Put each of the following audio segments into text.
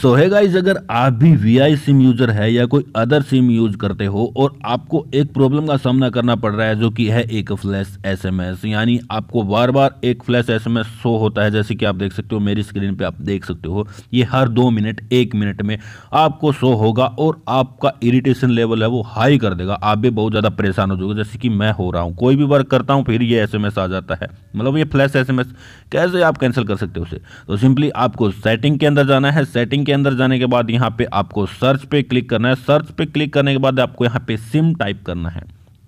सो है गाइज अगर आप भी वी सिम यूज़र है या कोई अदर सिम यूज करते हो और आपको एक प्रॉब्लम का सामना करना पड़ रहा है जो कि है एक फ्लैश एसएमएस यानी आपको बार बार एक फ्लैश एसएमएस शो होता है जैसे कि आप देख सकते हो मेरी स्क्रीन पे आप देख सकते हो ये हर दो मिनट एक मिनट में आपको शो होगा और आपका इरीटेशन लेवल है वो हाई कर देगा आप भी बहुत ज़्यादा परेशान हो जाओगे जैसे कि मैं हो रहा हूँ कोई भी वर्क करता हूँ फिर ये एस आ जाता है मतलब ये फ्लैश एस कैसे आप कैंसिल कर सकते हो उसे तो सिंपली आपको सेटिंग के अंदर जाना है सेटिंग के अंदर जाने के बाद यहाँ पे आपको सर्च पे क्लिक करना है सर्च पे क्लिक करने के बाद आपको यहाँ पे सिम टाइप करना है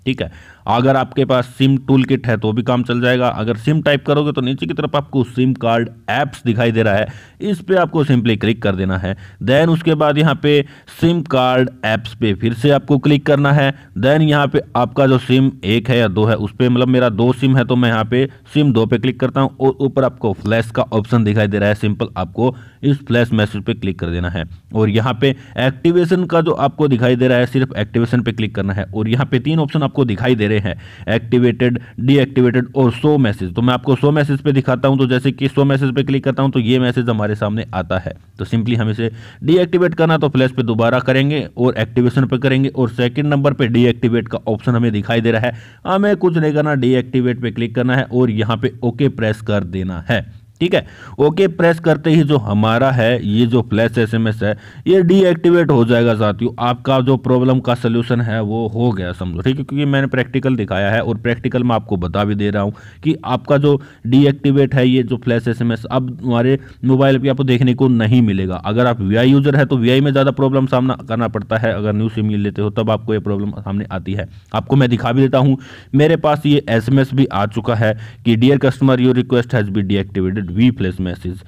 ठीक है अगर आपके पास सिम टूल किट है तो भी काम चल जाएगा अगर सिम टाइप करोगे तो नीचे की तरफ आपको सिम कार्ड ऐप्स दिखाई दे रहा है इस पर आपको सिंपली क्लिक कर देना है देन उसके बाद यहाँ पे सिम कार्ड ऐप्स पे फिर से आपको क्लिक करना है देन यहाँ पे आपका जो सिम एक है या दो है उस पर मतलब मेरा दो सिम है तो मैं यहाँ पे सिम दो पे क्लिक करता हूँ और ऊपर आपको फ्लैश का ऑप्शन दिखाई दे रहा है सिंपल आपको इस फ्लैश मैसेज पे क्लिक कर देना है और यहाँ पे एक्टिवेशन का जो आपको दिखाई दे रहा है सिर्फ एक्टिवेशन पे क्लिक करना है और यहाँ पे तीन ऑप्शन आपको दिखाई दे रहे हैं एक्टिवेटेड डीएक्टिवेटेड और सो मैसेज तो मैं आपको सो मैसेज पे दिखाता हूं तो जैसे कि सो मैसेज पे क्लिक करता हूं तो ये मैसेज हमारे सामने आता है तो सिंपली हम इसे डीएक्टिवेट करना तो फ्लैश पे दोबारा करेंगे और एक्टिवेशन पे करेंगे और सेकंड नंबर पे डीएक्टिवेट का ऑप्शन हमें दिखाई दे रहा है हमें कुछ नहीं करना डीएक्टिवेट पे क्लिक करना है और यहाँ पे ओके प्रेस कर देना है ठीक है ओके प्रेस करते ही जो हमारा है ये जो फ्लैश एसएमएस है ये डीएक्टिवेट हो जाएगा साथियों आपका जो प्रॉब्लम का सलूशन है वो हो गया समझो ठीक है क्योंकि मैंने प्रैक्टिकल दिखाया है और प्रैक्टिकल मैं आपको बता भी दे रहा हूँ कि आपका जो डीएक्टिवेट है ये जो फ्लैश एस अब हमारे मोबाइल पर आपको देखने को नहीं मिलेगा अगर आप वी यूज़र है तो वी में ज़्यादा प्रॉब्लम सामना करना पड़ता है अगर न्यू सिम लेते हो तब आपको ये प्रॉब्लम सामने आती है आपको मैं दिखा भी देता हूँ मेरे पास ये एस भी आ चुका है कि dear customer your request has be deactivated we place message